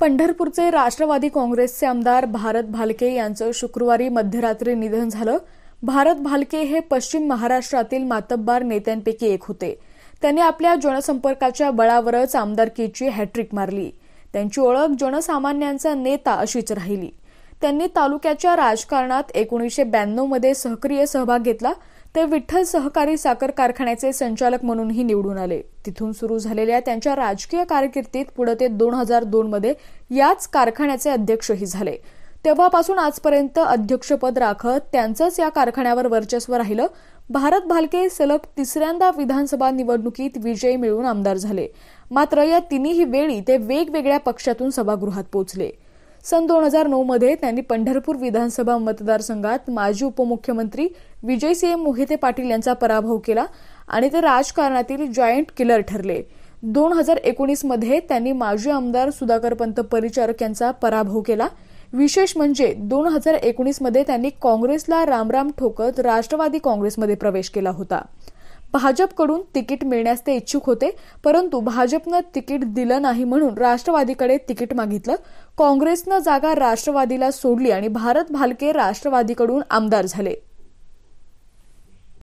पंढरपूरचे राष्ट्रवादी काँग्रेसचे आमदार भारत भालके यांचं शुक्रवारी मध्यरात्री निधन झालं भारत भालके हे पश्चिम महाराष्ट्रातील मातब्बार नेत्यांपैकी एक होते त्यांनी आपल्या जनसंपर्काच्या बळावरच आमदारकीची हॅट्रिक मारली त्यांची ओळख जनसामान्यांचा नेता अशीच राहिली त्यांनी तालुक्याच्या राजकारणात एकोणीसशे ब्याण्णवमध्ये सहक्रिय सहभाग घेतला ते विठ्ठल सहकारी साखर कारखान्याचे संचालक म्हणूनही निवडून आले तिथून सुरू झालेल्या त्यांच्या राजकीय कारकिर्दीत पुढे ते दोन हजार दोनमध्ये याच कारखान्याचे अध्यक्षही झाले तेव्हापासून आजपर्यंत अध्यक्षपद राखत त्यांचंच या कारखान्यावर वर्चस्व राहिलं भारत भालके सलग तिसऱ्यांदा विधानसभा निवडणुकीत विजय मिळवून आमदार झाले मात्र या तिन्ही वेळी ते वेगवेगळ्या पक्षातून सभागृहात पोहोचले सन दोन हजार नऊ मध्ये त्यांनी पंढरपूर विधानसभा मतदारसंघात माजी उपमुख्यमंत्री विजयसिंह मोहिते पाटील यांचा पराभव केला आणि ते राजकारणातील जॉईंट किलर ठरले दोन हजार एकोणीस मध्ये त्यांनी माजी आमदार सुधाकर पंत परिचारक यांचा पराभव केला विशेष म्हणजे दोन हजार एकोणीस मध्ये त्यांनी काँग्रेसला रामराम ठोकत राष्ट्रवादी काँग्रेसमध्ये प्रवेश केला होता भाजपकडून तिकीट मिळण्यास ते इच्छुक होते परंतु भाजपनं तिकीट दिलं नाही म्हणून राष्ट्रवादीकडे तिकीट मागितलं काँग्रेसनं जागा राष्ट्रवादीला सोडली आणि भारत भालके राष्ट्रवादीकडून आमदार झाले